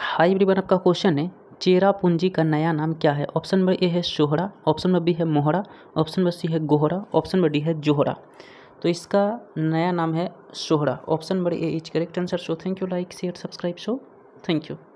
high everyone आपका question है चेरा पूंजी का नया नाम क्या है ऑप्शन नंबर ए है सोहरा ऑप्शन नंबर बी है मोहरा ऑप्शन नंबर सी है गोहरा ऑप्शन नंबर डी है जोहरा तो इसका नया नाम है Sohra option number A is correct answer so thank you like share subscribe so thank you